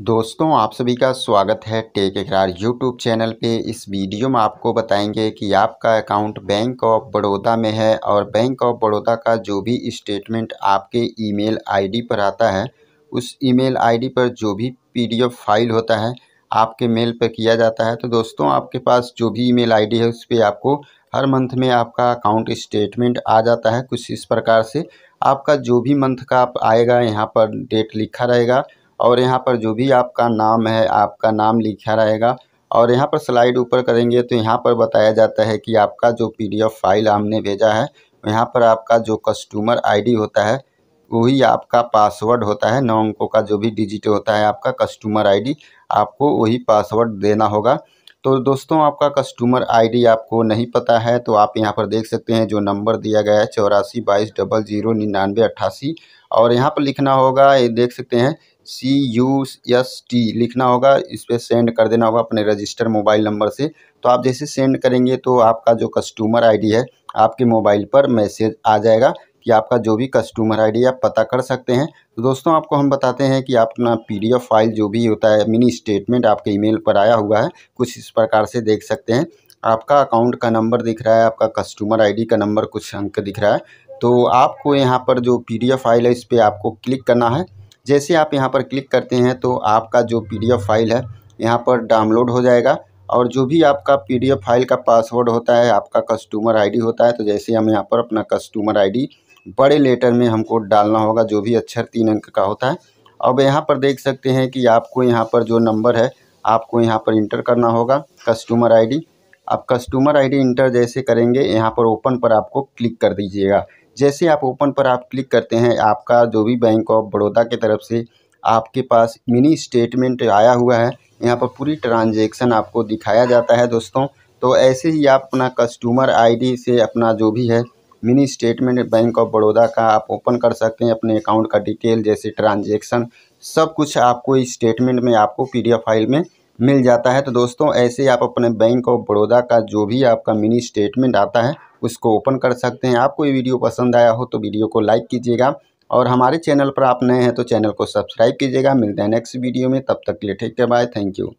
दोस्तों आप सभी का स्वागत है टेक एकरार यूट्यूब चैनल पे इस वीडियो में आपको बताएंगे कि आपका अकाउंट बैंक ऑफ बड़ौदा में है और बैंक ऑफ बड़ौदा का जो भी स्टेटमेंट आपके ईमेल आईडी पर आता है उस ईमेल आईडी पर जो भी पीडीएफ फाइल होता है आपके मेल पर किया जाता है तो दोस्तों आपके पास जो भी ई मेल है उस पर आपको हर मंथ में आपका अकाउंट स्टेटमेंट आ जाता है कुछ इस प्रकार से आपका जो भी मंथ का आप आएगा यहाँ पर डेट लिखा रहेगा और यहाँ पर जो भी आपका नाम है आपका नाम लिखा रहेगा और यहाँ पर स्लाइड ऊपर करेंगे तो यहाँ पर बताया जाता है कि आपका जो पीडीएफ फाइल हमने भेजा है यहाँ पर आपका जो कस्टमर आईडी होता है वही आपका पासवर्ड होता है नौ अंकों का जो भी डिजिट होता है आपका कस्टमर आईडी आपको वही पासवर्ड देना होगा तो दोस्तों आपका कस्टमर आईडी आपको नहीं पता है तो आप यहाँ पर देख सकते हैं जो नंबर दिया गया है चौरासी बाईस डबल जीरो निन्यानवे अट्ठासी और यहाँ पर लिखना होगा ये देख सकते हैं सी यू एस टी लिखना होगा इस पर सेंड कर देना होगा अपने रजिस्टर मोबाइल नंबर से तो आप जैसे सेंड करेंगे तो आपका जो कस्टमर आईडी है आपके मोबाइल पर मैसेज आ जाएगा कि आपका जो भी कस्टमर आईडी आप पता कर सकते हैं तो दोस्तों आपको हम बताते हैं कि आप अपना पी फाइल जो भी होता है मिनी स्टेटमेंट आपके ईमेल पर आया हुआ है कुछ इस प्रकार से देख सकते हैं आपका अकाउंट का नंबर दिख रहा है आपका कस्टमर आई का नंबर कुछ अंक दिख रहा है तो आपको यहाँ पर जो पी फाइल है इस पर आपको क्लिक करना है जैसे आप यहाँ पर क्लिक करते हैं तो आपका जो पी फाइल है यहाँ पर डाउनलोड हो जाएगा और जो भी आपका पीडीएफ फाइल का पासवर्ड होता है आपका कस्टमर आईडी होता है तो जैसे हम यहाँ पर अपना कस्टमर आईडी बड़े लेटर में हमको डालना होगा जो भी अक्षर तीन अंक का होता है अब यहाँ पर देख सकते हैं कि आपको यहाँ पर जो नंबर है आपको यहाँ पर इंटर करना होगा कस्टमर आईडी आप कस्टमर आईडी इंटर जैसे करेंगे यहाँ पर ओपन पर आपको क्लिक कर दीजिएगा जैसे आप ओपन पर आप क्लिक करते हैं आपका जो भी बैंक ऑफ बड़ौदा की तरफ से आपके पास मिनी स्टेटमेंट आया हुआ है यहाँ पर पूरी ट्रांजेक्शन आपको दिखाया जाता है दोस्तों तो ऐसे ही आप अपना कस्टमर डी से अपना जो भी है mini statement bank of Baroda का आप ओपन कर सकते हैं अपने अकाउंट का डिटेल जैसे ट्रांजेक्शन सब कुछ आपको इस स्टेटमेंट में आपको पी फाइल में मिल जाता है तो दोस्तों ऐसे आप अपने बैंक ऑफ बड़ौदा का जो भी आपका मिनी स्टेटमेंट आता है उसको ओपन कर सकते हैं आपको ये वीडियो पसंद आया हो तो वीडियो को लाइक कीजिएगा और हमारे चैनल पर आप नए हैं तो चैनल को सब्सक्राइब कीजिएगा मिलते हैं नेक्स्ट वीडियो में तब तक के लिए ठीक है बाय थैंक यू